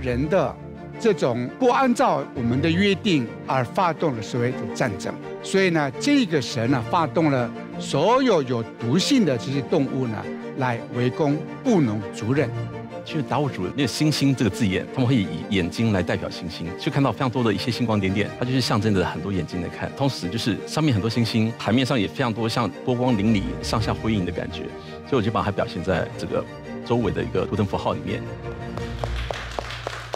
人的这种不按照我们的约定而发动了所谓的战争，所以呢，这个神呢发动了所有有毒性的这些动物呢来围攻布农族人。其实达悟族人那个星星这个字眼，他们会以眼睛来代表星星，就看到非常多的一些星光点点，它就是象征着很多眼睛在看。同时就是上面很多星星，海面上也非常多，像波光粼粼、上下辉映的感觉。所以我就把它表现在这个周围的一个图腾符号里面。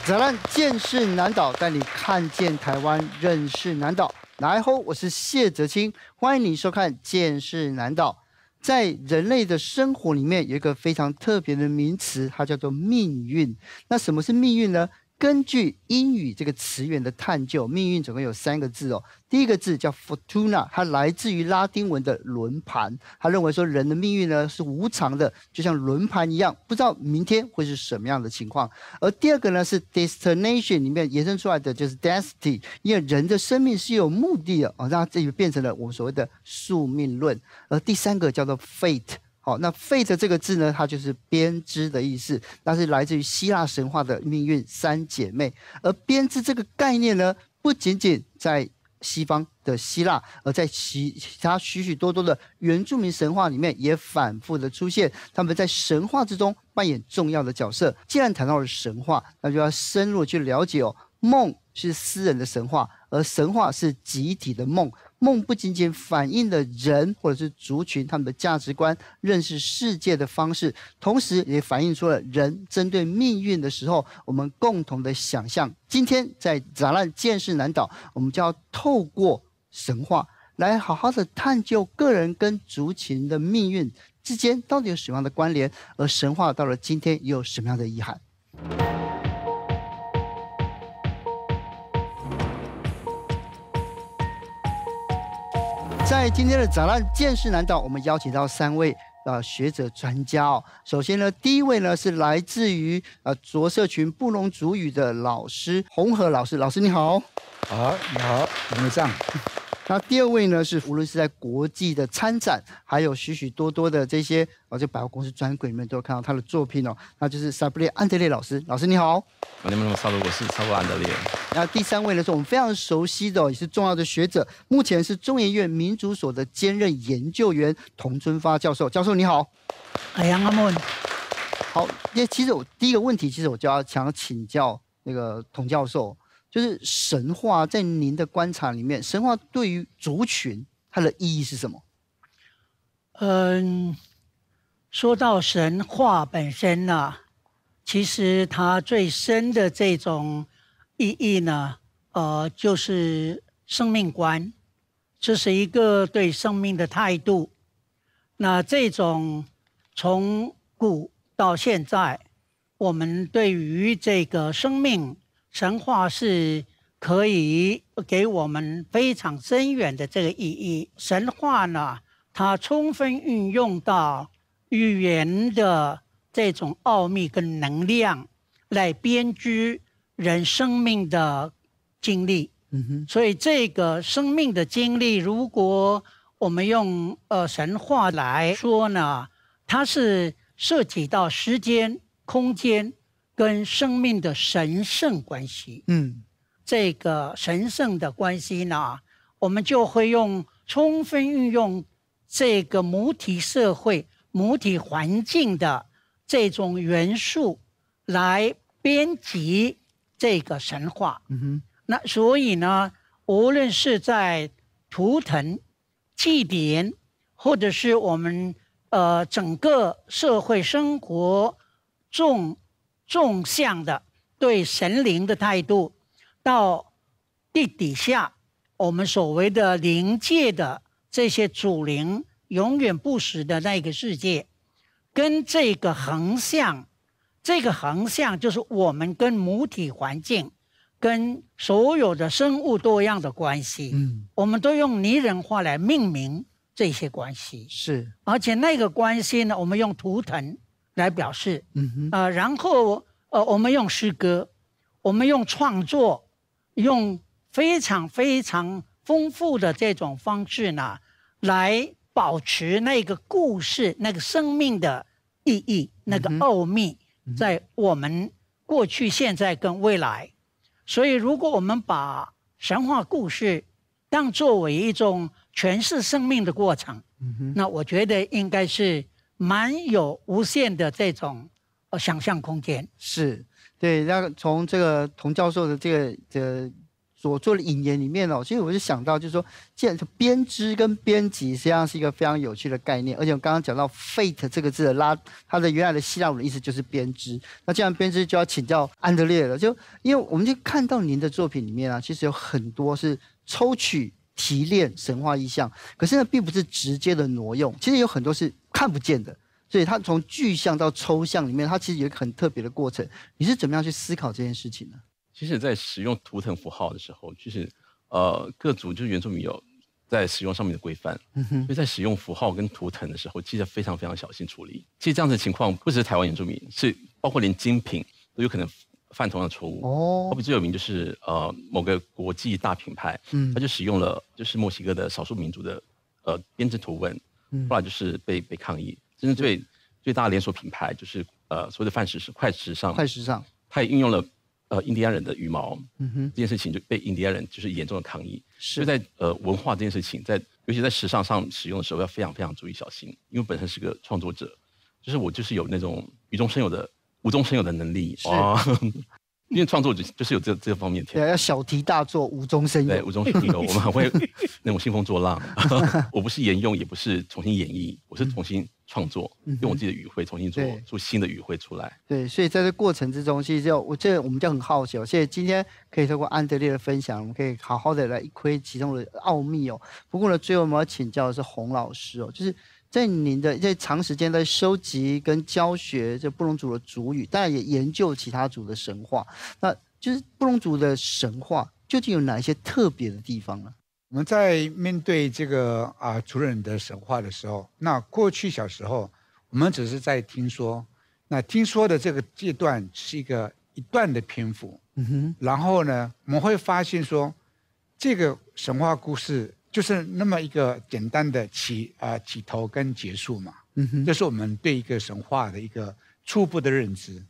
再见，识南岛带你看见台湾，认识南岛。来后我是谢泽清，欢迎你收看《见识南岛》。在人类的生活里面，有一个非常特别的名词，它叫做命运。那什么是命运呢？根据英语这个词源的探究，命运总共有三个字哦。第一个字叫 Fortuna，它来自于拉丁文的轮盘，他认为说人的命运呢是无常的，就像轮盘一样，不知道明天会是什么样的情况。而第二个呢是 Destination 里面延伸出来的，就是 Destiny，因为人的生命是有目的的哦，那这就变成了我们所谓的宿命论。而第三个叫做 Fate。哦，那 fate 这个字呢，它就是编织的意思，那是来自于希腊神话的命运三姐妹。而编织这个概念呢，不仅仅在西方的希腊，而在其他许许多多的原住民神话里面也反复的出现。他们在神话之中扮演重要的角色。既然谈到了神话，那就要深入去了解哦。梦是私人的神话，而神话是集体的梦。梦不仅仅反映了人或者是族群他们的价值观、认识世界的方式，同时也反映出了人针对命运的时候我们共同的想象。今天在展览《见识难倒》，我们就要透过神话来好好的探究个人跟族群的命运之间到底有什么样的关联，而神话到了今天又有什么样的遗憾？在今天的展览《见识难道，我们邀请到三位呃学者专家哦。首先呢，第一位呢是来自于呃着色群布隆主语的老师，红河老师。老师你好，好，你好，怎么这样？那第二位呢，是无论是在国际的参展，还有许许多多的这些，我在百货公司专柜里面都有看到他的作品哦，那就是萨布里安德烈老师。老师你好。你们没有超我是超过安德烈。那第三位呢，是我们非常熟悉的，也是重要的学者，目前是中研院民族所的兼任研究员童春发教授。教授你好。哎，呀，阿梦。好，那其实我第一个问题，其实我就要想请教那个童教授。就是神话在您的观察里面，神话对于族群它的意义是什么？嗯，说到神话本身呢，其实它最深的这种意义呢，呃，就是生命观，这是一个对生命的态度。那这种从古到现在，我们对于这个生命。神话是可以给我们非常深远的这个意义。神话呢，它充分运用到语言的这种奥秘跟能量，来编织人生命的经历。所以，这个生命的经历，如果我们用呃神话来说呢，它是涉及到时间、空间。跟生命的神圣关系，嗯，这个神圣的关系呢，我们就会用充分运用这个母体社会、母体环境的这种元素来编辑这个神话。嗯哼，那所以呢，无论是在图腾、祭典，或者是我们呃整个社会生活中。纵向的对神灵的态度，到地底下我们所谓的灵界的这些主灵永远不死的那个世界，跟这个横向，这个横向就是我们跟母体环境，跟所有的生物多样的关系，嗯，我们都用拟人化来命名这些关系，是，而且那个关系呢，我们用图腾。来表示，呃，然后呃，我们用诗歌，我们用创作，用非常非常丰富的这种方式呢，来保持那个故事、那个生命的意义、那个奥秘，在我们过去、现在跟未来。所以，如果我们把神话故事当作为一种诠释生命的过程，那我觉得应该是。蛮有无限的这种呃想象空间，是对。那从这个童教授的这个的。所做的引言里面哦，其实我就想到，就是说，既然编织跟编辑实际上是一个非常有趣的概念，而且我刚刚讲到 “fate” 这个字的拉，它的原来的希腊文的意思就是编织。那既然编织就要请教安德烈了，就因为我们就看到您的作品里面啊，其实有很多是抽取、提炼神话意象，可是呢，并不是直接的挪用，其实有很多是。看不见的，所以它从具象到抽象里面，它其实有一个很特别的过程。你是怎么样去思考这件事情呢？其实，在使用图腾符号的时候，就是呃，各族就是原住民有在使用上面的规范，嗯、所以在使用符号跟图腾的时候，记得非常非常小心处理。其实这样的情况不只是台湾原住民，是包括连精品都有可能犯同样的错误。哦，好比最有名就是呃，某个国际大品牌，嗯，他就使用了就是墨西哥的少数民族的呃编织图文。后来就是被被抗议，真正最最大的连锁品牌就是呃，所谓的范式是快时尚，快时尚，它也运用了呃印第安人的羽毛，这件事情就被印第安人就是严重的抗议，所以在呃文化这件事情，在尤其在时尚上使用的时候要非常非常注意小心，因为本身是个创作者，就是我就是有那种无中生有的无中生有的能力。因为创作就就是有这这方面，对，要小题大做，无中生有，对，无中生有，我们很会那种兴风作浪。我不是沿用，也不是重新演绎，我是重新创作，用我自己的语汇重新做出新的语汇出来。对，所以在这过程之中，其实就我这我们就很好奇哦。现在今天可以通过安德烈的分享，我们可以好好的来一窥其中的奥秘哦。不过呢，最后我们要请教的是洪老师哦，就是。在您的在长时间在收集跟教学这布隆族的族语，但也研究其他族的神话。那就是布隆族的神话究竟有哪些特别的地方呢？我们在面对这个啊族人的神话的时候，那过去小时候我们只是在听说，那听说的这个阶段是一个一段的篇幅。嗯哼。然后呢，我们会发现说这个神话故事。就是那么一个简单的起啊起头跟结束嘛，嗯哼，这是我们对一个神话的一个初步的认知。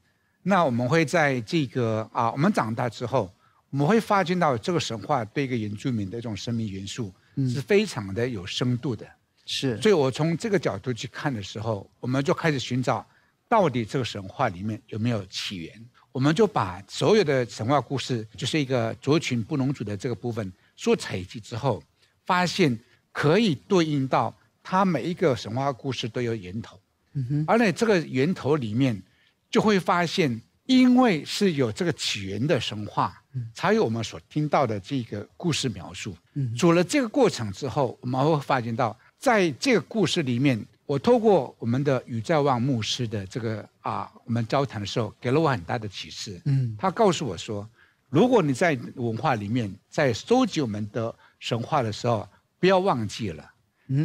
那我们会在这个啊，我们长大之后，我们会发觉到这个神话对一个原住民的这种生命元素是非常的有深度的。是，所以我从这个角度去看的时候，我们就开始寻找到底这个神话里面有没有起源。我们就把所有的神话故事，就是一个族群不能族的这个部分所采集之后。发现可以对应到它每一个神话故事都有源头，嗯而且这个源头里面就会发现，因为是有这个起源的神话，才有我们所听到的这个故事描述。嗯，做了这个过程之后，我们会发现到，在这个故事里面，我透过我们的宇在望牧师的这个啊，我们交谈的时候，给了我很大的启示。嗯，他告诉我说，如果你在文化里面在收集我们的。神话的时候，不要忘记了，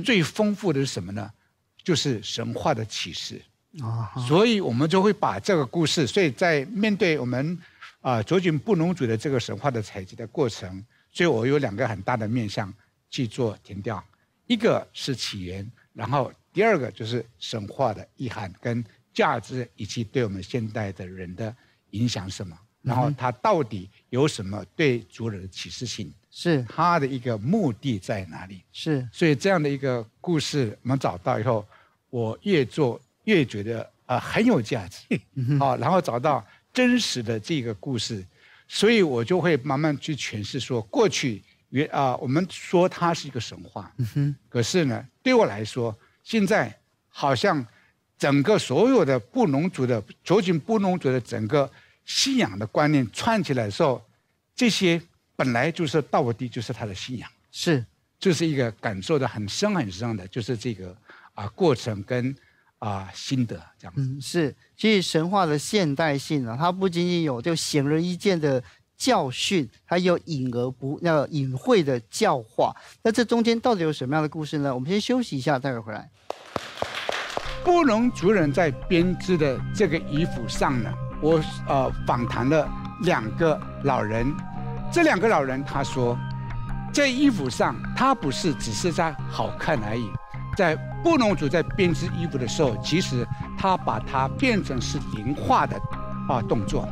最丰富的是什么呢？就是神话的启示。啊，所以我们就会把这个故事，所以在面对我们啊卓锦布农族的这个神话的采集的过程，所以我有两个很大的面向去做填调，一个是起源，然后第二个就是神话的意涵跟价值，以及对我们现代的人的影响什么。然后它到底有什么对族人的启示性？是它的一个目的在哪里？是所以这样的一个故事，我们找到以后，我越做越觉得啊很有价值。好，然后找到真实的这个故事，所以我就会慢慢去诠释说，过去原啊我们说它是一个神话，可是呢，对我来说，现在好像整个所有的布农族的族群，布农族的整个。信仰的观念串起来的时候，这些本来就是道地，就是他的信仰，是，就是一个感受的很深很深的，就是这个啊过程跟啊心得这样。嗯，是，其实神话的现代性呢，它不仅仅有就显而易见的教训，还有隐而不那个隐晦的教化。那这中间到底有什么样的故事呢？我们先休息一下，待会儿回来。布隆族人在编织的这个衣服上呢。我呃访谈了两个老人，这两个老人他说，在衣服上，他不是只是在好看而已，在布农族在编织衣服的时候，其实他把它变成是零化的啊动作。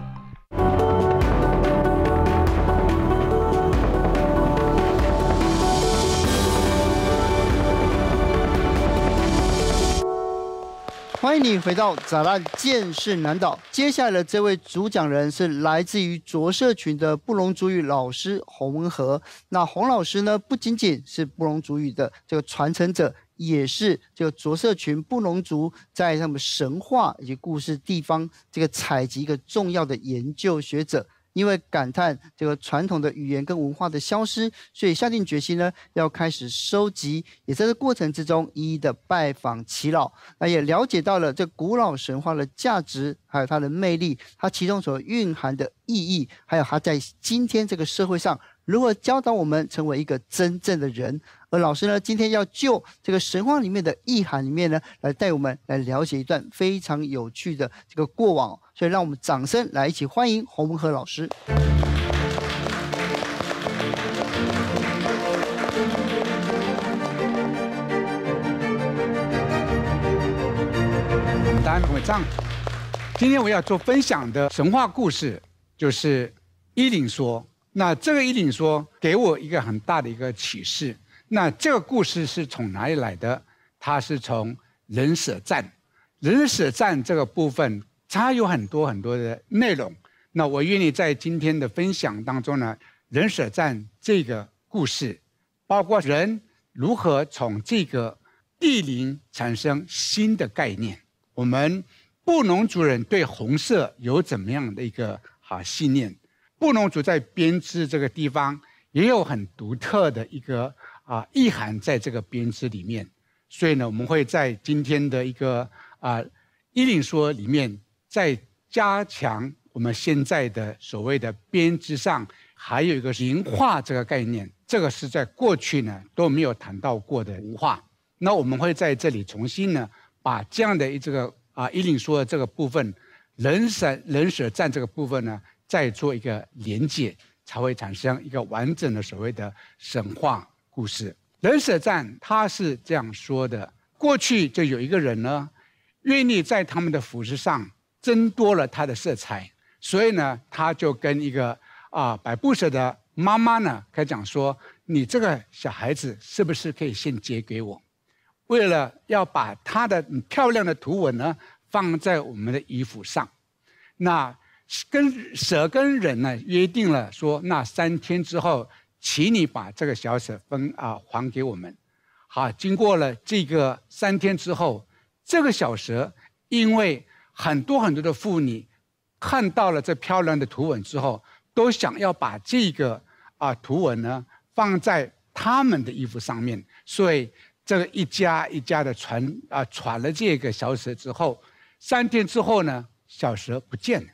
欢迎你回到《咋啦，见识难倒》。接下来的这位主讲人是来自于卓社群的布隆族语老师洪文和。那洪老师呢，不仅仅是布隆族语的这个传承者，也是这个卓社群布隆族在他们神话以及故事地方这个采集一个重要的研究学者。因为感叹这个传统的语言跟文化的消失，所以下定决心呢，要开始收集。也在这过程之中，一一的拜访耆老，那也了解到了这古老神话的价值，还有它的魅力，它其中所蕴含的意义，还有它在今天这个社会上如何教导我们成为一个真正的人。而老师呢，今天要就这个神话里面的意涵里面呢，来带我们来了解一段非常有趣的这个过往。所以，让我们掌声来一起欢迎洪文和老师。不会这样，今天我要做分享的神话故事就是伊林说。那这个伊林说给我一个很大的一个启示。那这个故事是从哪里来的？它是从人舍战，人舍战这个部分。它有很多很多的内容，那我愿意在今天的分享当中呢，人舍站这个故事，包括人如何从这个地灵产生新的概念，我们布农族人对红色有怎么样的一个啊信念？布农族在编织这个地方也有很独特的一个啊意涵在这个编织里面，所以呢，我们会在今天的一个啊伊林说里面。在加强我们现在的所谓的编织上，还有一个银化这个概念，这个是在过去呢都没有谈到过的文化。那我们会在这里重新呢，把这样的一这个啊伊林说的这个部分，人舍人舍赞这个部分呢，再做一个连接，才会产生一个完整的所谓的神话故事。人舍站，他是这样说的：过去就有一个人呢，愿意在他们的服饰上。增多了它的色彩，所以呢，他就跟一个啊百布蛇的妈妈呢，开讲说：“你这个小孩子是不是可以先借给我？为了要把他的漂亮的图文呢放在我们的衣服上，那跟蛇跟人呢约定了说，那三天之后，请你把这个小蛇分啊还给我们。”好，经过了这个三天之后，这个小蛇因为很多很多的妇女看到了这漂亮的图文之后，都想要把这个啊图文呢放在他们的衣服上面。所以这个一家一家的传啊传了这个小蛇之后，三天之后呢，小蛇不见了。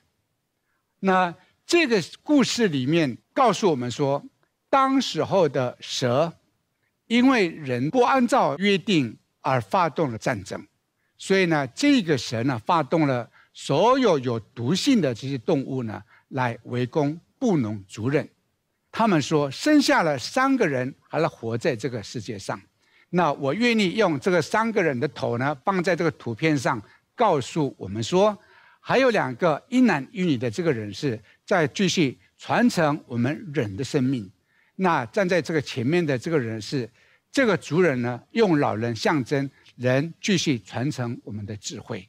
那这个故事里面告诉我们说，当时候的蛇因为人不按照约定而发动了战争。所以呢，这个神呢，发动了所有有毒性的这些动物呢，来围攻布农族人。他们说，生下了三个人，还能活在这个世界上。那我愿意用这个三个人的头呢，放在这个图片上，告诉我们说，还有两个一男一女的这个人是在继续传承我们人的生命。那站在这个前面的这个人是，这个族人呢，用老人象征。人继续传承我们的智慧，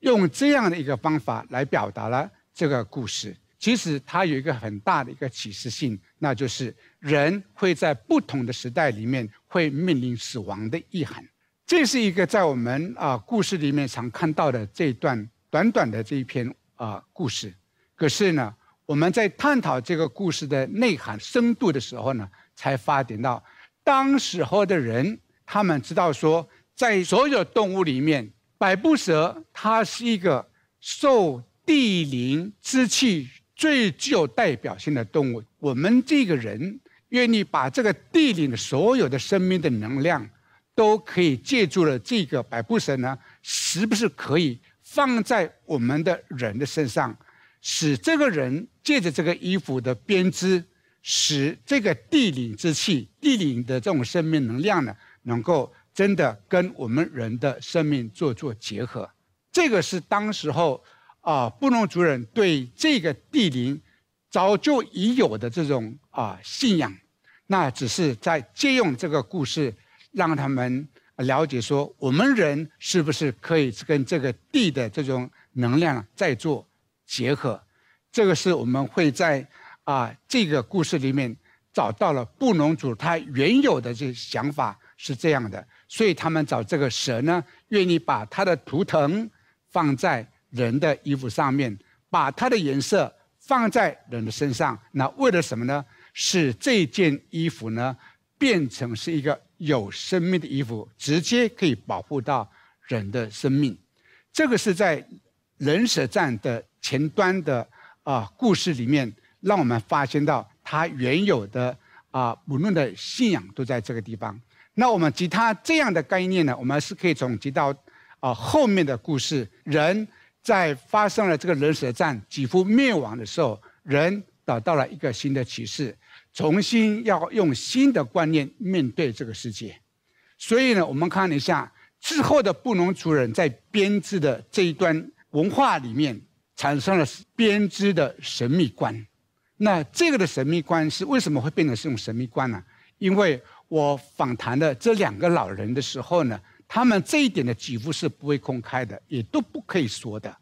用这样的一个方法来表达了这个故事。其实它有一个很大的一个启示性，那就是人会在不同的时代里面会面临死亡的意涵。这是一个在我们啊故事里面常看到的这一段短短的这一篇啊故事。可是呢，我们在探讨这个故事的内涵深度的时候呢，才发展到当时候的人，他们知道说。在所有动物里面，百步蛇它是一个受地灵之气最具有代表性的动物。我们这个人愿意把这个地灵的所有的生命的能量，都可以借助了这个百步蛇呢，是不是可以放在我们的人的身上，使这个人借着这个衣服的编织，使这个地灵之气、地灵的这种生命能量呢，能够。真的跟我们人的生命做做结合，这个是当时候啊，布农族人对这个地灵早就已有的这种啊信仰，那只是在借用这个故事，让他们了解说我们人是不是可以跟这个地的这种能量再做结合，这个是我们会在啊这个故事里面找到了布农族他原有的这想法是这样的。所以他们找这个蛇呢，愿意把它的图腾放在人的衣服上面，把它的颜色放在人的身上。那为了什么呢？使这件衣服呢变成是一个有生命的衣服，直接可以保护到人的生命。这个是在人蛇战的前端的啊故事里面，让我们发现到他原有的啊无论的信仰都在这个地方。那我们其他这样的概念呢？我们是可以总结到，啊，后面的故事，人在发生了这个人蛇战几乎灭亡的时候，人找到了一个新的启示，重新要用新的观念面对这个世界。所以呢，我们看一下之后的布农族人在编织的这一段文化里面产生了编织的神秘观。那这个的神秘观是为什么会变成这种神秘观呢？因为。我访谈的这两个老人的时候呢，他们这一点的几乎是不会公开的，也都不可以说的。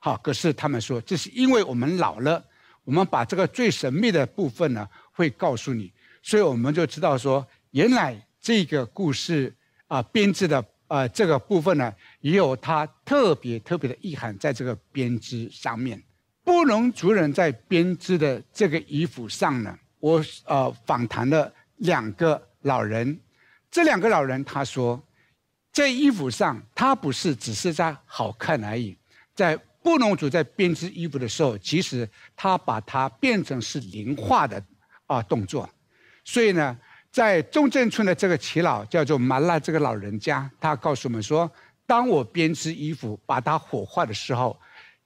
好，可是他们说，这是因为我们老了，我们把这个最神秘的部分呢，会告诉你，所以我们就知道说，原来这个故事啊编织的呃这个部分呢，也有它特别特别的意涵在这个编织上面。布隆族人在编织的这个衣服上呢，我呃访谈了两个。老人，这两个老人，他说，在衣服上，他不是只是在好看而已。在布农族在编织衣服的时候，其实他把它变成是灵化的啊动作。所以呢，在中正村的这个耆老叫做麻辣这个老人家，他告诉我们说，当我编织衣服把它火化的时候，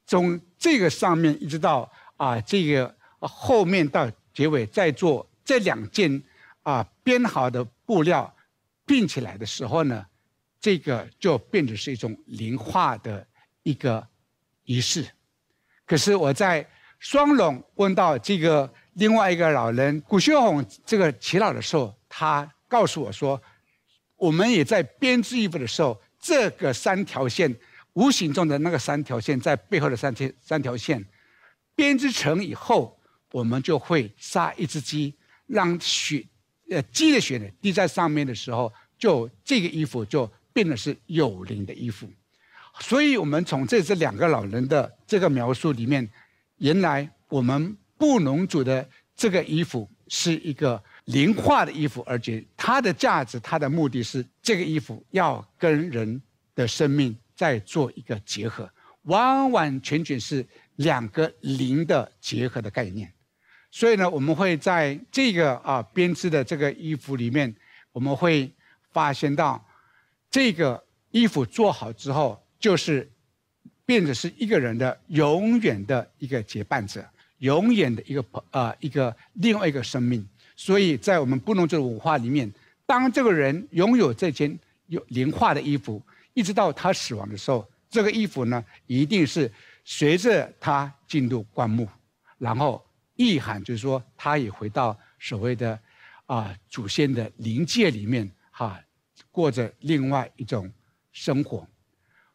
从这个上面一直到啊这个后面到结尾，在做这两件。啊，编好的布料并起来的时候呢，这个就变得是一种灵化的一个仪式。可是我在双龙问到这个另外一个老人古秀红这个耆老的时候，他告诉我说，我们也在编织衣服的时候，这个三条线无形中的那个三条线在背后的三条三条线编织成以后，我们就会杀一只鸡，让血。呃，积的血呢滴在上面的时候，就这个衣服就变得是有灵的衣服。所以，我们从这这两个老人的这个描述里面，原来我们布农族的这个衣服是一个灵化的衣服，而且它的价值、它的目的是这个衣服要跟人的生命再做一个结合，完完全全是两个灵的结合的概念。所以呢，我们会在这个啊编织的这个衣服里面，我们会发现到，这个衣服做好之后，就是变得是一个人的永远的一个结伴者，永远的一个朋呃一个另外一个生命。所以在我们布农族文化里面，当这个人拥有这件有灵化的衣服，一直到他死亡的时候，这个衣服呢，一定是随着他进入棺木，然后。意涵就是说，他也回到所谓的啊祖先的灵界里面哈，过着另外一种生活。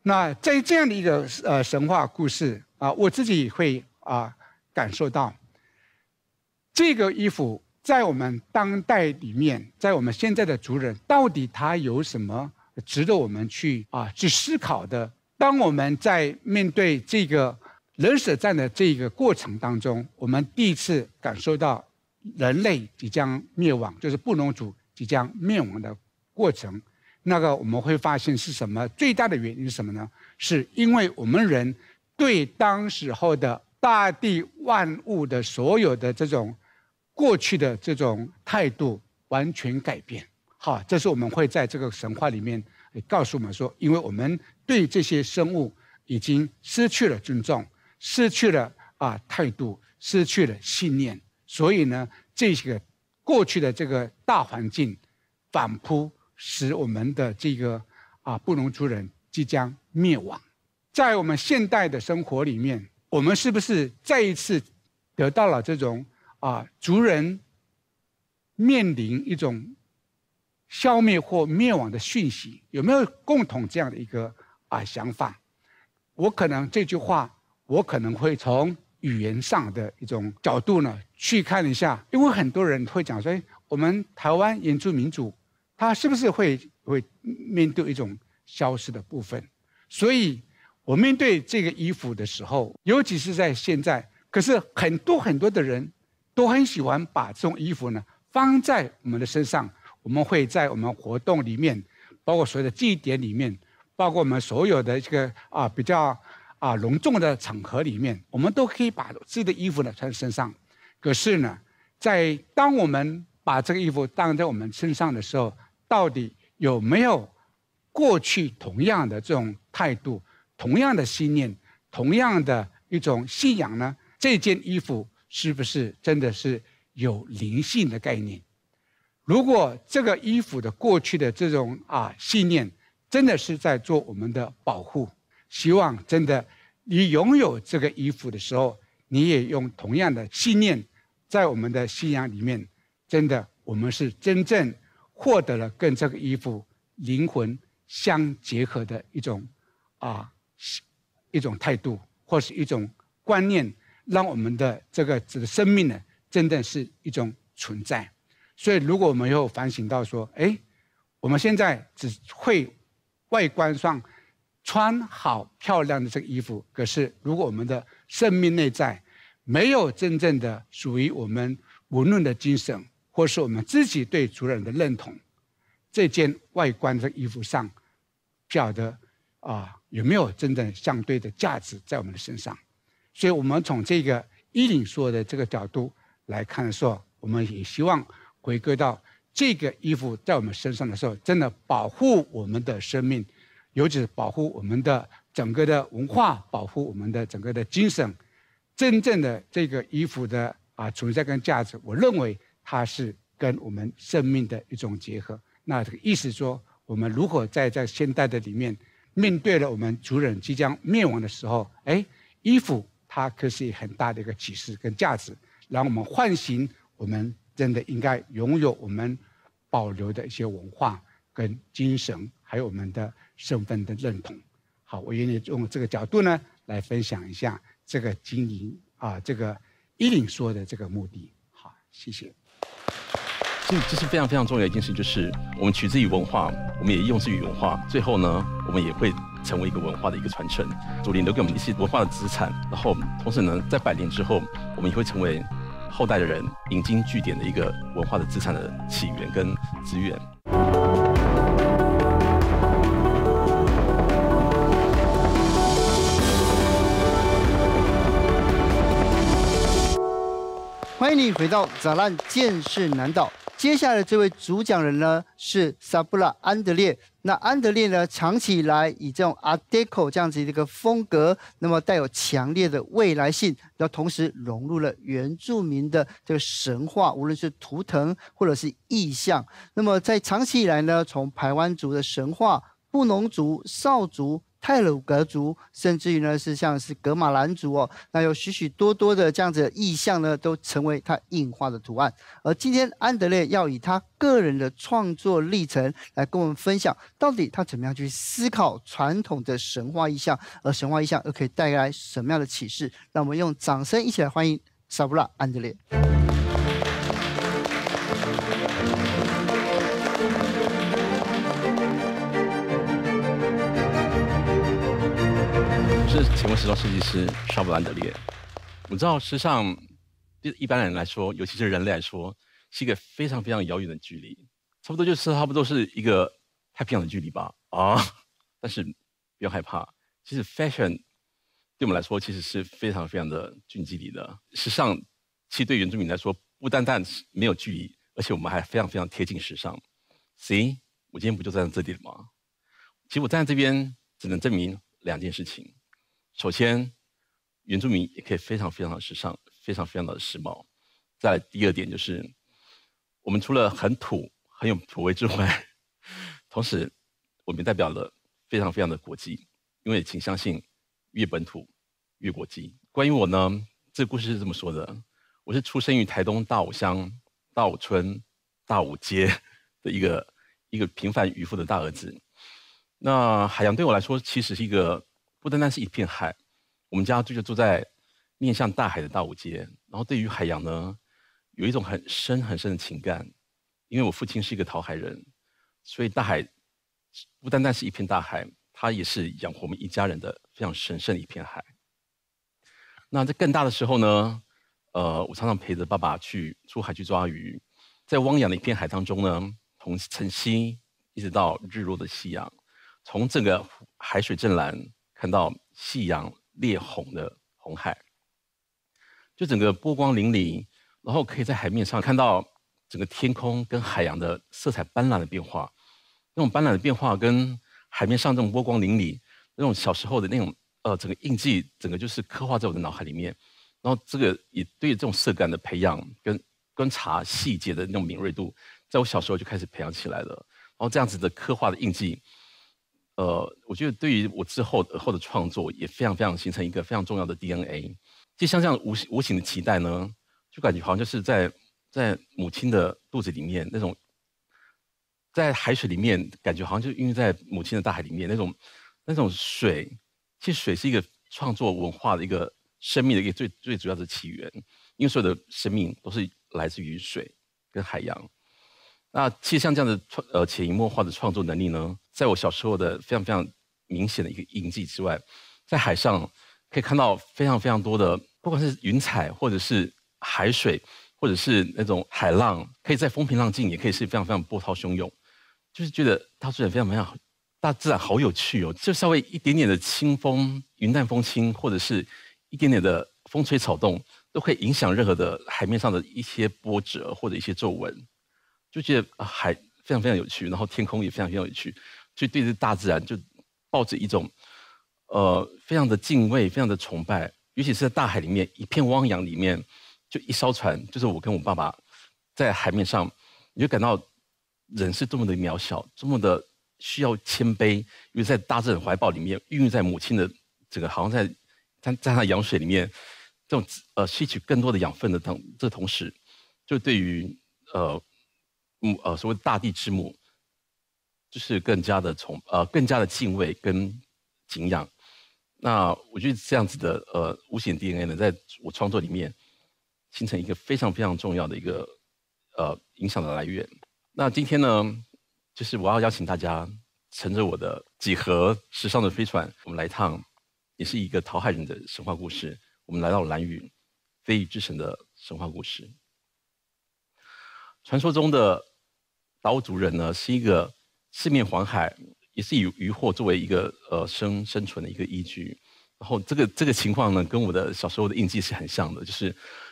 那在这样的一个呃神话故事啊，我自己会啊感受到这个衣服在我们当代里面，在我们现在的族人，到底它有什么值得我们去啊去思考的？当我们在面对这个。人舍战的这个过程当中，我们第一次感受到人类即将灭亡，就是布隆族即将灭亡的过程。那个我们会发现是什么？最大的原因是什么呢？是因为我们人对当时候的大地万物的所有的这种过去的这种态度完全改变。好，这是我们会在这个神话里面告诉我们说，因为我们对这些生物已经失去了尊重。失去了啊态度，失去了信念，所以呢，这些过去的这个大环境反扑，使我们的这个啊布隆族人即将灭亡。在我们现代的生活里面，我们是不是再一次得到了这种啊族人面临一种消灭或灭亡的讯息？有没有共同这样的一个啊想法？我可能这句话。我可能会从语言上的一种角度呢去看一下，因为很多人会讲说：“我们台湾原住民族，它是不是会会面对一种消失的部分？”所以，我面对这个衣服的时候，尤其是在现在，可是很多很多的人都很喜欢把这种衣服呢放在我们的身上。我们会在我们活动里面，包括所有的纪念里面，包括我们所有的这个啊比较。啊，隆重的场合里面，我们都可以把自己的衣服呢穿身上。可是呢，在当我们把这个衣服当在我们身上的时候，到底有没有过去同样的这种态度、同样的信念、同样的一种信仰呢？这件衣服是不是真的是有灵性的概念？如果这个衣服的过去的这种啊信念，真的是在做我们的保护。希望真的，你拥有这个衣服的时候，你也用同样的信念，在我们的信仰里面，真的，我们是真正获得了跟这个衣服灵魂相结合的一种，啊，一种态度或是一种观念，让我们的这个这个生命呢，真的是一种存在。所以，如果我们又反省到说，哎，我们现在只会外观上。穿好漂亮的这个衣服，可是如果我们的生命内在没有真正的属于我们无论的精神，或是我们自己对主人的认同，这件外观的衣服上，不晓得啊有没有真正相对的价值在我们的身上。所以，我们从这个衣领说的这个角度来看的时候，我们也希望回归到这个衣服在我们身上的时候，真的保护我们的生命。尤其是保护我们的整个的文化，保护我们的整个的精神，真正的这个衣服的啊存在跟价值，我认为它是跟我们生命的一种结合。那这个意思说，我们如果在在现代的里面，面对了我们族人即将灭亡的时候，哎，衣服它可是很大的一个启示跟价值，让我们唤醒我们真的应该拥有我们保留的一些文化跟精神。还有我们的身份的认同，好，我愿意用这个角度呢来分享一下这个经营啊，这个伊林说的这个目的。好，谢谢。所以这是非常非常重要的一件事，就是我们取之于文化，我们也用之于文化。最后呢，我们也会成为一个文化的一个传承。祖灵留给我们一些文化的资产，然后同时呢，在百年之后，我们也会成为后代的人引经据典的一个文化的资产的起源跟资源。欢迎回到《展览见识难》岛。接下来的这位主讲人呢，是萨布拉安德烈。那安德烈呢，长期以来以这种 Art Deco 这样子的一个风格，那么带有强烈的未来性，然后同时融入了原住民的这个神话，无论是图腾或者是意象。那么在长期以来呢，从排湾族的神话、布农族、少族。泰鲁格族，甚至于呢是像是格马兰族哦，那有许许多多的这样子意象呢，都成为他印画的图案。而今天安德烈要以他个人的创作历程来跟我们分享，到底他怎么样去思考传统的神话意象，而神话意象又可以带来什么样的启示？让我们用掌声一起来欢迎萨布拉安德烈。请问时装设计师沙布兰德列？我知道时尚对一般人来说，尤其是人类来说，是一个非常非常遥远的距离，差不多就是差不多是一个太平洋的距离吧。啊！但是不要害怕，其实 fashion 对我们来说其实是非常非常的近距离的。时尚其实对原住民来说，不单单是没有距离，而且我们还非常非常贴近时尚。行，我今天不就站在这里吗？其实我站在这边，只能证明两件事情。首先，原住民也可以非常非常的时尚，非常非常的时髦。来第二点，就是我们除了很土、很有土味之外，同时我们代表了非常非常的国际。因为，请相信越本土越国际。关于我呢，这个故事是这么说的：我是出生于台东大武乡大武村大武街的一个一个平凡渔夫的大儿子。那海洋对我来说，其实是一个。不单单是一片海，我们家就住在面向大海的大武街。然后对于海洋呢，有一种很深很深的情感，因为我父亲是一个讨海人，所以大海不单单是一片大海，它也是养活我们一家人的非常神圣的一片海。那在更大的时候呢，呃，我常常陪着爸爸去出海去抓鱼，在汪洋的一片海当中呢，从晨曦一直到日落的夕阳，从这个海水正蓝。看到夕阳烈红的红海，就整个波光粼粼，然后可以在海面上看到整个天空跟海洋的色彩斑斓的变化，那种斑斓的变化跟海面上这种波光粼粼，那种小时候的那种呃整个印记，整个就是刻画在我的脑海里面，然后这个也对这种色感的培养跟观察细节的那种敏锐度，在我小时候就开始培养起来了，然后这样子的刻画的印记。呃，我觉得对于我之后后的创作也非常非常形成一个非常重要的 DNA。其实像这样无无形的期待呢，就感觉好像就是在在母亲的肚子里面，那种在海水里面，感觉好像就孕育在母亲的大海里面那种那种水。其实水是一个创作文化的一个生命的一个最最主要的起源，因为所有的生命都是来自于水跟海洋。那其实像这样的创呃潜移默化的创作能力呢？在我小时候的非常非常明显的一个印记之外，在海上可以看到非常非常多的，不管是云彩，或者是海水，或者是那种海浪，可以在风平浪静，也可以是非常非常波涛汹涌。就是觉得大自然非常非常，大自然好有趣哦！就稍微一点点的清风，云淡风轻，或者是一点点的风吹草动，都可以影响任何的海面上的一些波折或者一些皱纹，就觉得海非常非常有趣，然后天空也非常非常有趣。所以对着大自然就抱着一种呃非常的敬畏、非常的崇拜，尤其是在大海里面，一片汪洋里面，就一艘船，就是我跟我爸爸在海面上，你就感到人是多么的渺小，多么的需要谦卑，因为在大自然怀抱里面，孕育在母亲的这个，好像在在在那羊水里面，这种呃吸取更多的养分的同这同时，就对于呃母呃所谓大地之母。就是更加的崇呃，更加的敬畏跟敬仰。那我觉得这样子的呃，无形 DNA 呢，在我创作里面形成一个非常非常重要的一个呃影响的来源。那今天呢，就是我要邀请大家乘着我的几何时尚的飞船，我们来一趟也是一个陶海人的神话故事。我们来到蓝宇飞鱼之神的神话故事。传说中的岛族人呢，是一个。四面环海，也是以渔获作为一个呃生生存的一个依据。然后这个这个情况呢，跟我的小时候的印记是很像的，就是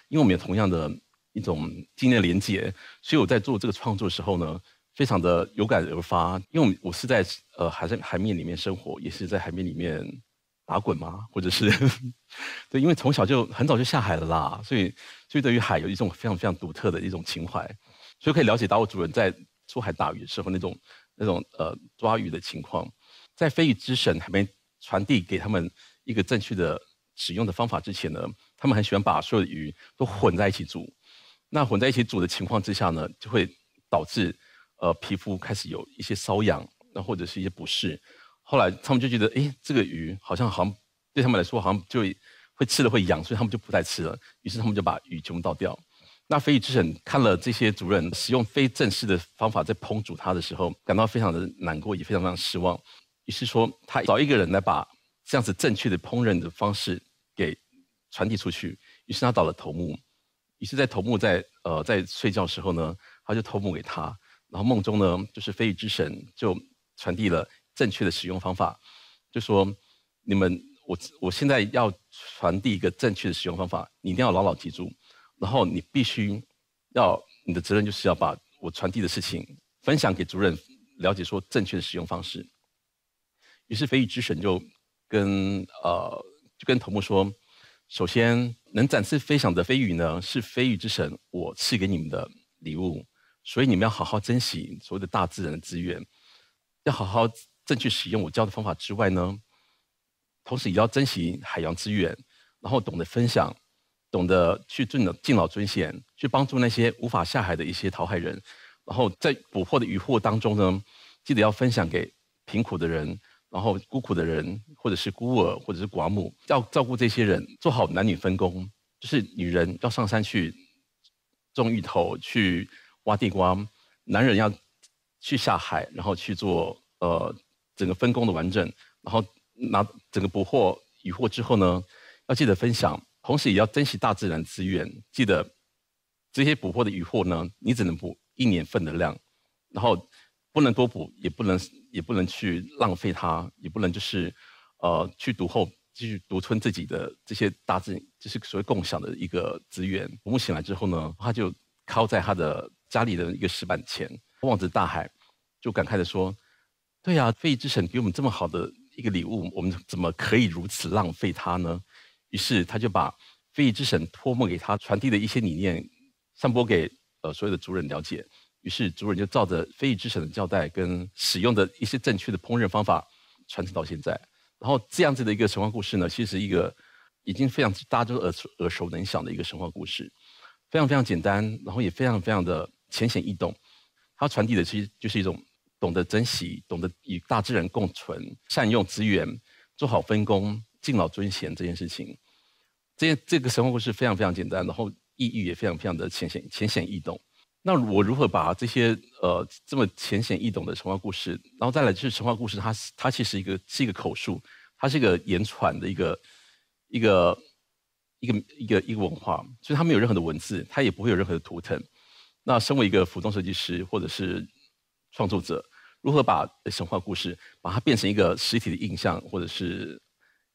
因为我们也同样的一种经验连接。所以我在做这个创作的时候呢，非常的有感而发。因为我是在呃海在海面里面生活，也是在海面里面打滚嘛，或者是 对，因为从小就很早就下海了啦，所以所以对于海有一种非常非常独特的一种情怀，所以可以了解到我主人在出海打鱼的时候那种。那种呃抓鱼的情况，在飞鱼之神还没传递给他们一个正确的使用的方法之前呢，他们很喜欢把所有的鱼都混在一起煮。那混在一起煮的情况之下呢，就会导致呃皮肤开始有一些瘙痒，那或者是一些不适。后来他们就觉得，哎，这个鱼好像好像对他们来说好像就会吃了会痒，所以他们就不再吃了。于是他们就把鱼全部倒掉。那飞羽之神看了这些族人使用非正式的方法在烹煮他的时候，感到非常的难过，也非常非常失望。于是说，他找一个人来把这样子正确的烹饪的方式给传递出去。于是他找了头目，于是，在头目在呃在睡觉的时候呢，他就托梦给他。然后梦中呢，就是飞羽之神就传递了正确的使用方法，就说：你们，我我现在要传递一个正确的使用方法，你一定要牢牢记住。然后你必须要你的责任就是要把我传递的事情分享给主人，了解说正确的使用方式。于是飞羽之神就跟呃就跟头目说，首先能展翅飞翔的飞羽呢是飞羽之神我赐给你们的礼物，所以你们要好好珍惜所谓的大自然的资源，要好好正确使用我教的方法之外呢，同时也要珍惜海洋资源，然后懂得分享。懂得去尊老敬老尊贤，去帮助那些无法下海的一些淘海人。然后在捕获的渔获当中呢，记得要分享给贫苦的人，然后孤苦的人，或者是孤儿，或者是寡母，要照顾这些人，做好男女分工，就是女人要上山去种芋头，去挖地瓜，男人要去下海，然后去做呃整个分工的完整。然后拿整个捕获渔获之后呢，要记得分享。同时也要珍惜大自然资源，记得这些捕获的渔获呢，你只能捕一年份的量，然后不能多捕，也不能也不能去浪费它，也不能就是呃去毒后继续独吞自己的这些大然，就是所谓共享的一个资源。我们醒来之后呢，他就靠在他的家里的一个石板前，望着大海，就感慨的说：“对呀，飞翼之神给我们这么好的一个礼物，我们怎么可以如此浪费它呢？”于是他就把非遗之神托梦给他，传递的一些理念，散播给呃所有的族人了解。于是族人就照着非遗之神的交代，跟使用的一些正确的烹饪方法传承到现在。然后这样子的一个神话故事呢，其实一个已经非常大家都耳耳熟能详的一个神话故事，非常非常简单，然后也非常非常的浅显易懂。它传递的其实就是一种懂得珍惜、懂得与大自然共存、善用资源、做好分工、敬老尊贤这件事情。这这个神话故事非常非常简单，然后意义也非常非常的浅显浅显易懂。那我如何把这些呃这么浅显易懂的神话故事，然后再来就是神话故事，它它其实一个是一个口述，它是一个言传的一个一个一个一个一个文化，所以它没有任何的文字，它也不会有任何的图腾。那身为一个服装设计师或者是创作者，如何把神话故事把它变成一个实体的印象，或者是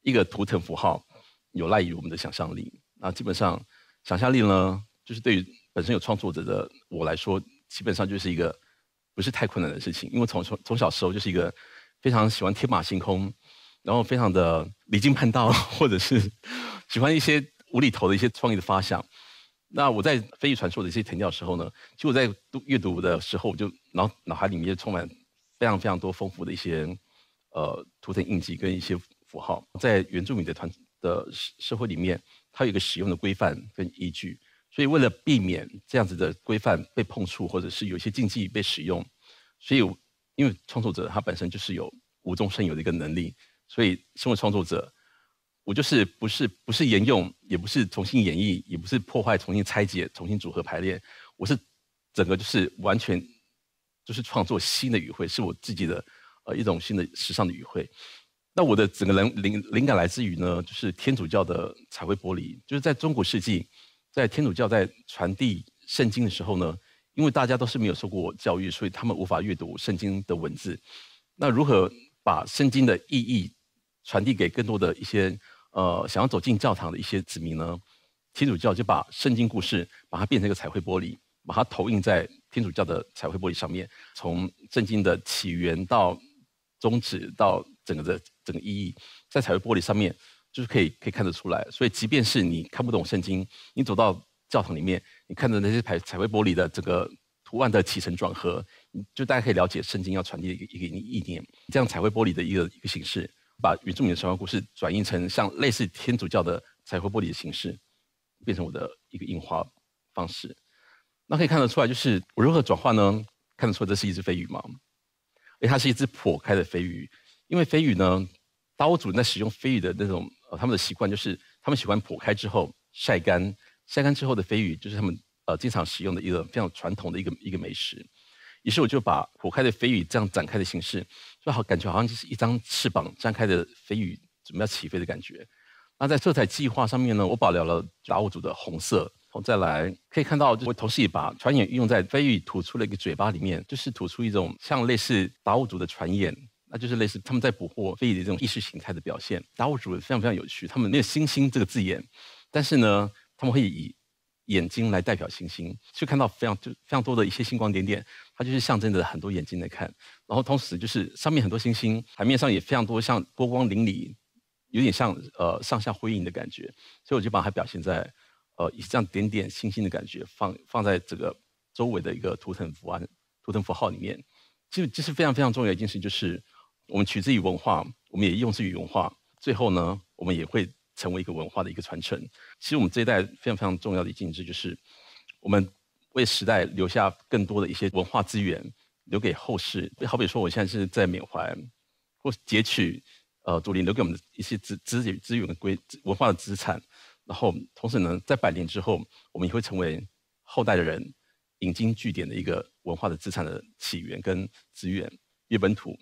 一个图腾符号？有赖于我们的想象力。那基本上，想象力呢，就是对于本身有创作者的我来说，基本上就是一个不是太困难的事情。因为从从从小时候就是一个非常喜欢天马行空，然后非常的离经叛道，或者是喜欢一些无厘头的一些创意的发想。那我在非遗传说的一些材掉的时候呢，就在读阅读的时候，就脑脑海里面就充满非常非常多丰富的一些呃图腾印记跟一些符号，在原住民的团。的社会里面，它有一个使用的规范跟依据，所以为了避免这样子的规范被碰触，或者是有些禁忌被使用，所以因为创作者他本身就是有无中生有的一个能力，所以身为创作者，我就是不是不是沿用，也不是重新演绎，也不是破坏重新拆解重新组合排列，我是整个就是完全就是创作新的语汇，是我自己的呃一种新的时尚的语汇。那我的整个人灵灵感来自于呢，就是天主教的彩绘玻璃。就是在中国世纪，在天主教在传递圣经的时候呢，因为大家都是没有受过教育，所以他们无法阅读圣经的文字。那如何把圣经的意义传递给更多的一些呃想要走进教堂的一些子民呢？天主教就把圣经故事把它变成一个彩绘玻璃，把它投影在天主教的彩绘玻璃上面，从圣经的起源到宗旨到整个的。整个意义在彩绘玻璃上面，就是可以可以看得出来。所以，即便是你看不懂圣经，你走到教堂里面，你看着那些彩彩绘玻璃的这个图案的起承转合，就大家可以了解圣经要传递的一个一个意念。这样彩绘玻璃的一个一个形式，把原住民的神话故事转译成像类似天主教的彩绘玻璃的形式，变成我的一个印花方式。那可以看得出来，就是我如何转化呢？看得出这是一只飞羽毛，因为它是一只破开的飞鱼。因为飞鱼呢，达悟族在使用飞鱼的那种，他们的习惯就是他们喜欢剖开之后晒干，晒干之后的飞鱼就是他们呃经常使用的一个非常传统的一个一个美食。于是我就把剖开的飞鱼这样展开的形式，就好感觉好像就是一张翅膀展开的飞鱼，准备要起飞的感觉。那在色彩计划上面呢，我保留了达悟族的红色，然后再来可以看到我同时也把船眼运用在飞鱼吐出了一个嘴巴里面，就是吐出一种像类似达悟族的船眼。那就是类似他们在捕获非遗的这种意识形态的表现。达悟主义非常非常有趣，他们没有星星这个字眼，但是呢，他们会以眼睛来代表星星，就看到非常就非常多的一些星光点点，它就是象征着很多眼睛在看。然后同时就是上面很多星星，海面上也非常多，像波光粼粼，有点像呃上下辉映的感觉。所以我就把它表现在呃以这样点点星星的感觉，放放在这个周围的一个图腾符啊图腾符号里面。其实这是非常非常重要的一件事，就是。我们取之于文化，我们也用之于文化。最后呢，我们也会成为一个文化的一个传承。其实我们这一代非常非常重要的一个事，就是我们为时代留下更多的一些文化资源，留给后世。好比说，我现在是在缅怀，或截取呃，祖林留给我们的一些资资源、资源的规文化的资产。然后同时呢，在百年之后，我们也会成为后代的人引经据典的一个文化的资产的起源跟资源，越本土。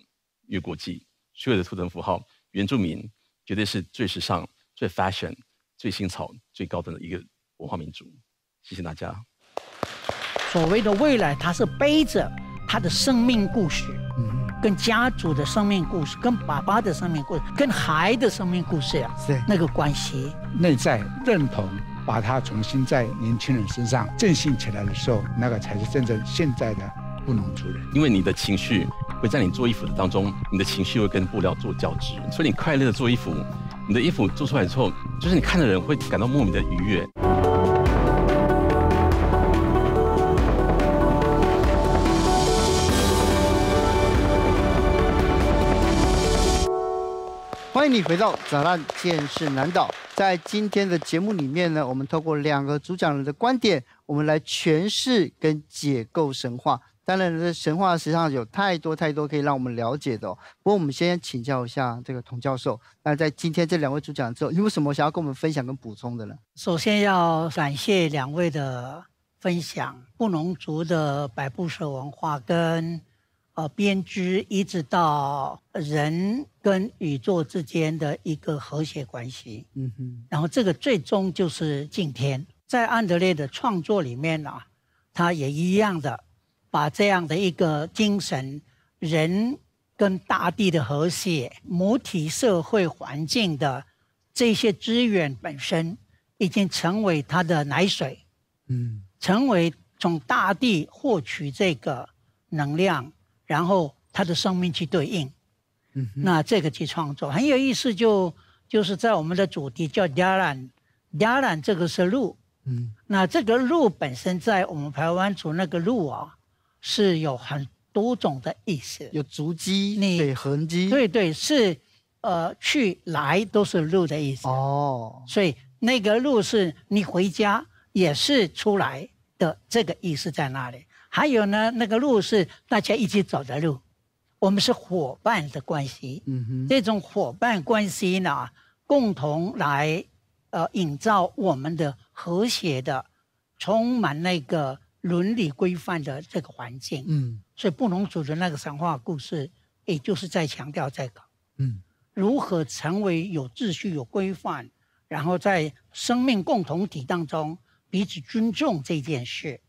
越国际所有的图腾符号，原住民绝对是最时尚、最 fashion、最新潮、最高等的一个文化民族。谢谢大家。所谓的未来，它是背着他的生命故事，跟家族的生命故事，跟爸爸的生命故事，跟孩的生命故事啊，那个关系。内在认同，把它重新在年轻人身上振兴起来的时候，那个才是真正现在的。不能出人，因为你的情绪会在你做衣服的当中，你的情绪会跟布料做交织。所以你快乐的做衣服，你的衣服做出来之后，就是你看的人会感到莫名的愉悦。欢迎你回到《子弹见识难》岛，在今天的节目里面呢，我们透过两个主讲人的观点，我们来诠释跟解构神话。当然，这神话实际上有太多太多可以让我们了解的。不过，我们先请教一下这个童教授。那在今天这两位主讲之后，有什么想要跟我们分享跟补充的呢？首先要感谢两位的分享。布农族的百步蛇文化跟呃编织，一直到人跟宇宙之间的一个和谐关系。嗯哼。然后这个最终就是敬天。在安德烈的创作里面啊，他也一样的。把这样的一个精神，人跟大地的和谐、母体社会环境的这些资源本身，已经成为他的奶水，嗯，成为从大地获取这个能量，然后他的生命去对应，嗯，那这个去创作很有意思，就就是在我们的主题叫“ d d a a a l a n 这个是路，嗯，那这个路本身在我们台湾族那个路啊。是有很多种的意思，有足迹，对痕迹，对对是，呃，去来都是路的意思哦。所以那个路是你回家也是出来的，这个意思在那里？还有呢，那个路是大家一起走的路，我们是伙伴的关系。嗯哼，这种伙伴关系呢，共同来呃，营造我们的和谐的，充满那个。伦理规范的这个环境，嗯，所以布农族的那个神话故事，也就是在强调这个。嗯，如何成为有秩序、有规范，然后在生命共同体当中彼此尊重这件事。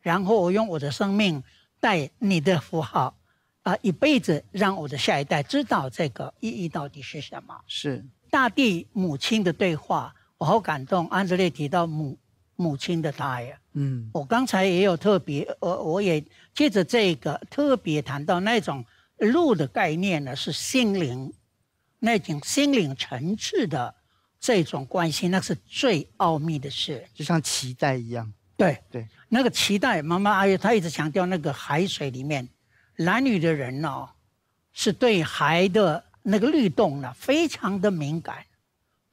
然后我用我的生命带你的符号，啊，一辈子让我的下一代知道这个意义到底是什么。是大地母亲的对话，我好感动。安德烈提到母。母亲的他呀，嗯，我刚才也有特别，我我也借着这个特别谈到那种路的概念呢，是心灵，那种心灵层次的这种关系，那是最奥秘的事，就像脐带一样。对对，那个脐带，妈妈阿姨她一直强调，那个海水里面男女的人呢，是对海的那个律动呢，非常的敏感。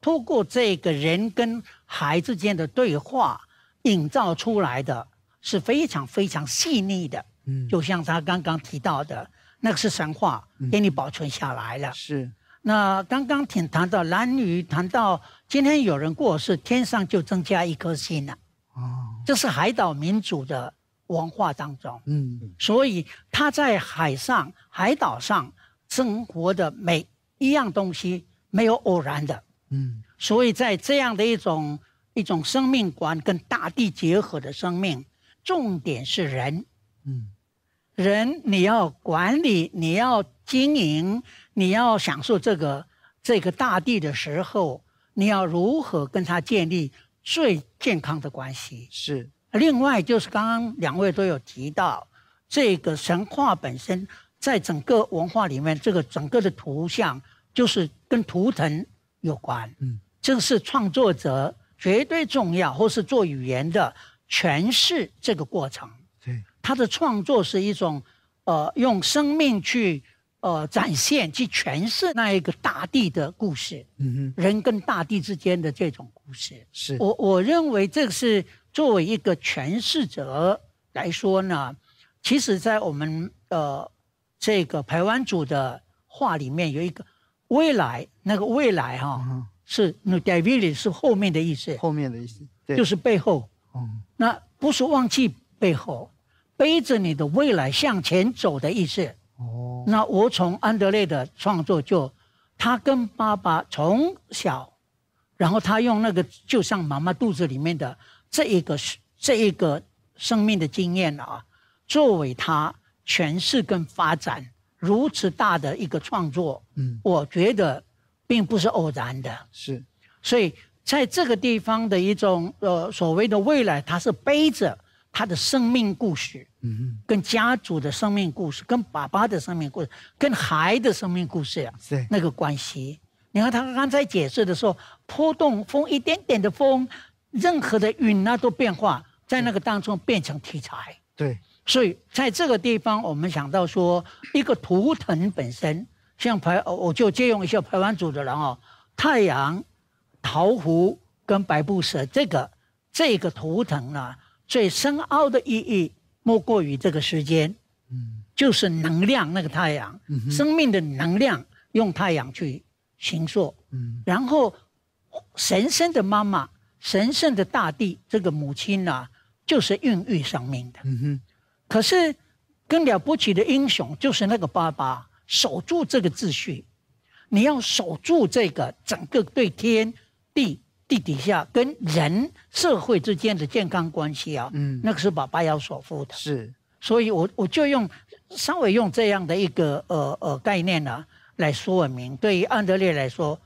透过这个人跟海之间的对话，营造出来的是非常非常细腻的。嗯，就像他刚刚提到的，那个是神话，给你保存下来了。是。那刚刚挺谈到男女，谈到今天有人过世，天上就增加一颗星了。哦。这是海岛民族的文化当中。嗯。所以他在海上海岛上生活的每一样东西，没有偶然的。嗯，所以在这样的一种一种生命观跟大地结合的生命，重点是人。嗯，人你要管理，你要经营，你要享受这个这个大地的时候，你要如何跟他建立最健康的关系？是。另外就是刚刚两位都有提到，这个神话本身在整个文化里面，这个整个的图像就是跟图腾。有关，嗯，这个是创作者绝对重要，或是做语言的诠释这个过程，对，他的创作是一种，呃，用生命去，呃，展现去诠释那一个大地的故事，嗯哼，人跟大地之间的这种故事，是我我认为这个是作为一个诠释者来说呢，其实在我们呃这个台湾组的话里面有一个未来。那个未来哈是 nu d a v i l i 是后面的意思，后面的意思，对，就是背后。嗯，那不是忘记背后，背着你的未来向前走的意思。哦，那我从安德烈的创作，就他跟爸爸从小，然后他用那个就像妈妈肚子里面的这一个这一个生命的经验啊，作为他诠释跟发展如此大的一个创作。嗯，我觉得。并不是偶然的，是，所以在这个地方的一种呃所谓的未来，他是背着他的生命故事，嗯，跟家族的生命故事，跟爸爸的生命故事，跟孩的生命故事呀，是那个关系。你看他刚才解释的时候，波动风一点点的风，任何的云啊都变化，在那个当中变成题材。对，所以在这个地方，我们想到说一个图腾本身。像排，我就借用一下排湾组的人哦，太阳、桃符跟白布蛇，这个这个图腾呢，最深奥的意义，莫过于这个时间，嗯，就是能量那个太阳，嗯，生命的能量用太阳去行说，嗯，然后神圣的妈妈、神圣的大地，这个母亲呢，就是孕育生命的，嗯哼，可是更了不起的英雄，就是那个爸爸。守住这个秩序，你要守住这个整个对天地地底下跟人社会之间的健康关系啊，嗯，那个是爸爸要守护的，是，所以我我就用稍微用这样的一个呃呃概念呢来说明，对于安德烈来说，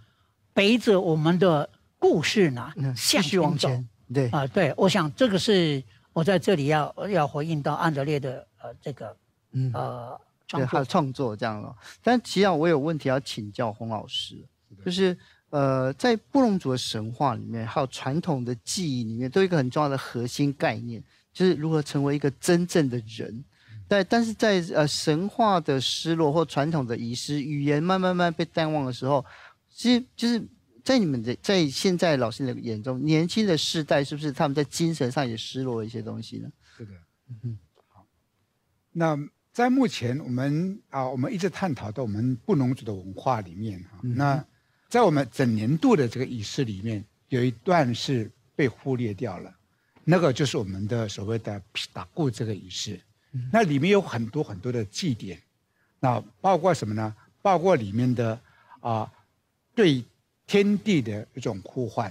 背着我们的故事呢，嗯，前走。往前，对，啊，对，我想这个是我在这里要要回应到安德烈的呃这个，嗯，呃。对，还有创作这样了。但其实我有问题要请教洪老师，就是呃，在布隆族的神话里面，还有传统的记忆里面，都有一个很重要的核心概念，就是如何成为一个真正的人。但但是在呃神话的失落或传统的遗失，语言慢慢慢被淡忘的时候，其实就是在你们的在现在老师的眼中，年轻的世代是不是他们在精神上也失落了一些东西呢？是的，嗯嗯，好，那。在目前我们啊，我们一直探讨到我们布农族的文化里面啊，那在我们整年度的这个仪式里面，有一段是被忽略掉了，那个就是我们的所谓的打鼓这个仪式，那里面有很多很多的祭典，那包括什么呢？包括里面的啊对天地的一种呼唤，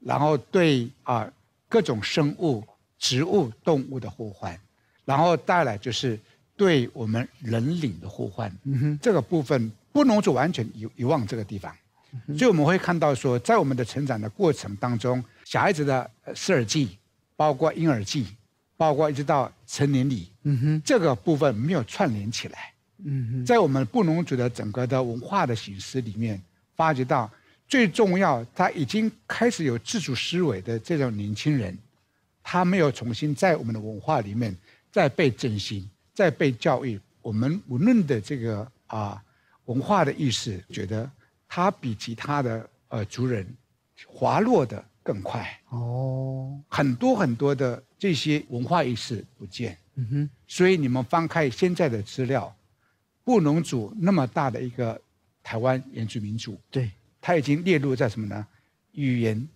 然后对啊各种生物、植物、动物的呼唤，然后带来就是。对我们人领的互换，这个部分不能族完全遗遗忘这个地方，所以我们会看到说，在我们的成长的过程当中，小孩子的十耳季，包括婴儿季，包括一直到成年礼，这个部分没有串联起来。在我们布农族的整个的文化的形式里面，发觉到最重要，他已经开始有自主思维的这种年轻人，他没有重新在我们的文化里面再被整形。在被教育，我们无论的这个啊文化的意识，觉得他比其他的呃族人滑落的更快哦，很多很多的这些文化意识不见，嗯哼，所以你们翻开现在的资料，布农族那么大的一个台湾原住民族，对，他已经列入在什么呢？语言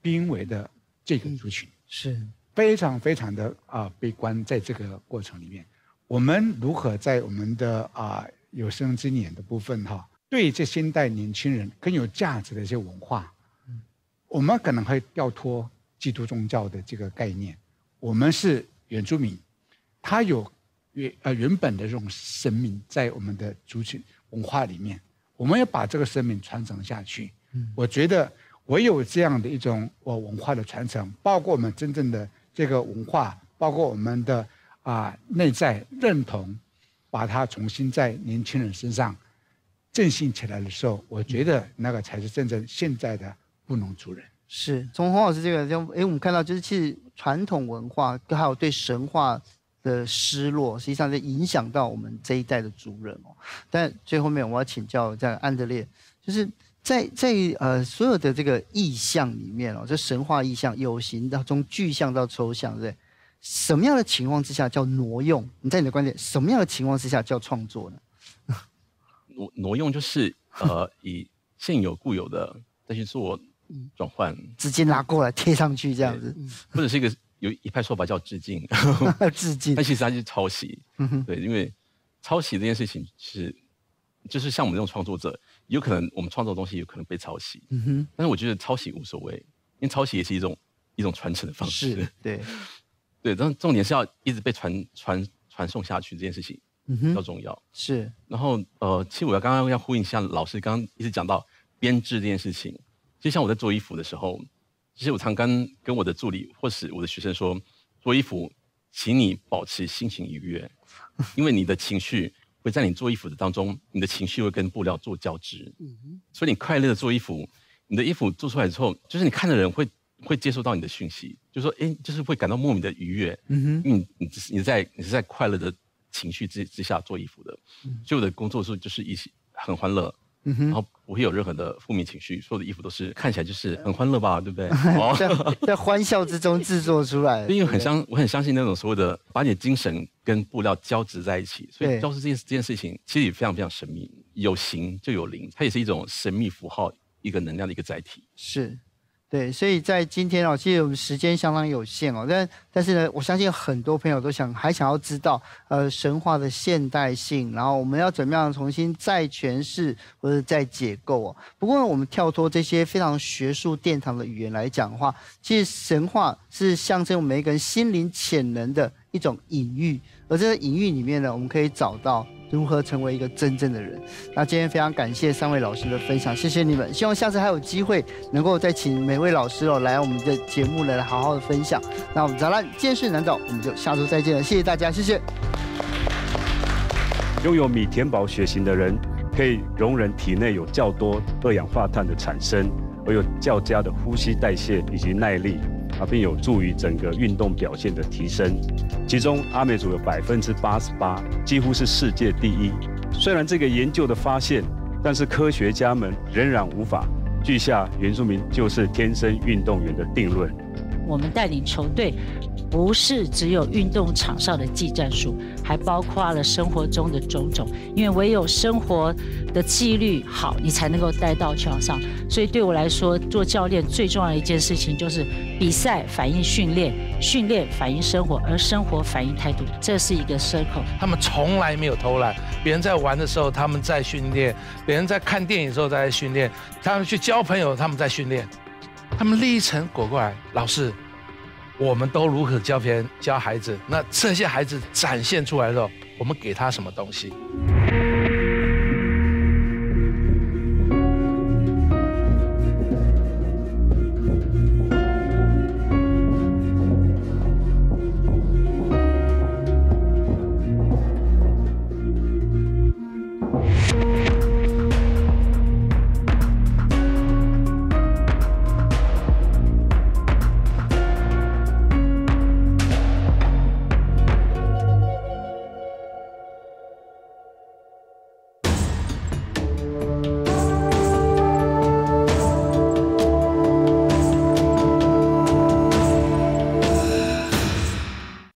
濒危的这个族群，是非常非常的啊被关在这个过程里面。我们如何在我们的啊有生之年的部分哈，对这新一代年轻人更有价值的一些文化，我们可能会跳脱基督宗教的这个概念。我们是原住民，他有原呃原本的这种生命在我们的族群文化里面，我们要把这个生命传承下去。我觉得唯有这样的一种我文化的传承，包括我们真正的这个文化，包括我们的。啊，内在认同，把它重新在年轻人身上振兴起来的时候，我觉得那个才是真正现在的务农族人。是从洪老师这个，就哎，我们看到就是其实传统文化还有对神话的失落，实际上在影响到我们这一代的族人哦。但最后面我要请教样安德烈，就是在在呃所有的这个意象里面哦，这神话意象有形的，从具象到抽象，对不对？什么样的情况之下叫挪用？你在你的观点，什么样的情况之下叫创作呢？挪挪用就是呃，以现有固有的再去做转换，直接拿过来贴上去这样子，或者是一个有一派说法叫致敬，致敬。但其实它就是抄袭，对，因为抄袭这件事情是，就是像我们这种创作者，有可能我们创作的东西有可能被抄袭，但是我觉得抄袭无所谓，因为抄袭也是一种一种传承的方式，对。对，但重点是要一直被传传传送下去这件事情，嗯哼，比较重要。是，然后呃，其实我要刚刚要呼应一下，老师刚刚一直讲到编织这件事情。就像我在做衣服的时候，其实我常跟跟我的助理或是我的学生说，做衣服，请你保持心情愉悦，因为你的情绪会在你做衣服的当中，你的情绪会跟布料做交织。嗯哼，所以你快乐的做衣服，你的衣服做出来之后，就是你看的人会。会接收到你的讯息，就说，哎，就是会感到莫名的愉悦。嗯哼，你你你在你是在快乐的情绪之之下做衣服的，所以我的工作是就是一起很欢乐，然后不会有任何的负面情绪。所有的衣服都是看起来就是很欢乐吧，对不对？在在欢笑之中制作出来。因为很相，我很相信那种所谓的把你的精神跟布料交织在一起。所以交织这件这件事情其实也非常非常神秘，有形就有灵，它也是一种神秘符号，一个能量的一个载体。是。对，所以在今天哦，其实我们时间相当有限哦，但但是呢，我相信很多朋友都想还想要知道，呃，神话的现代性，然后我们要怎么样重新再诠释或者再解构哦。不过我们跳脱这些非常学术殿堂的语言来讲话，其实神话是象征每一个人心灵潜能的一种隐喻。而这个隐喻里面呢，我们可以找到如何成为一个真正的人。那今天非常感谢三位老师的分享，谢谢你们。希望下次还有机会能够再请每位老师哦来我们的节目来好好的分享。那我们走了，见势难走，我们就下周再见了，谢谢大家，谢谢。拥有米田保血型的人，可以容忍体内有较多二氧化碳的产生，而有较佳的呼吸代谢以及耐力。啊，并有助于整个运动表现的提升。其中，阿美族有百分之八十八，几乎是世界第一。虽然这个研究的发现，但是科学家们仍然无法拒下原住民就是天生运动员的定论。我们带领球队。不是只有运动场上的技战术，还包括了生活中的种种。因为唯有生活的纪律好，你才能够带到场上。所以对我来说，做教练最重要的一件事情就是：比赛反映训练，训练反映生活，而生活反映态度。这是一个 circle。他们从来没有偷懒。别人在玩的时候，他们在训练；别人在看电影的时候，在训练；他们去交朋友，他们在训练；他们立一成果过来，老师。我们都如何教别人教孩子？那这些孩子展现出来了，我们给他什么东西？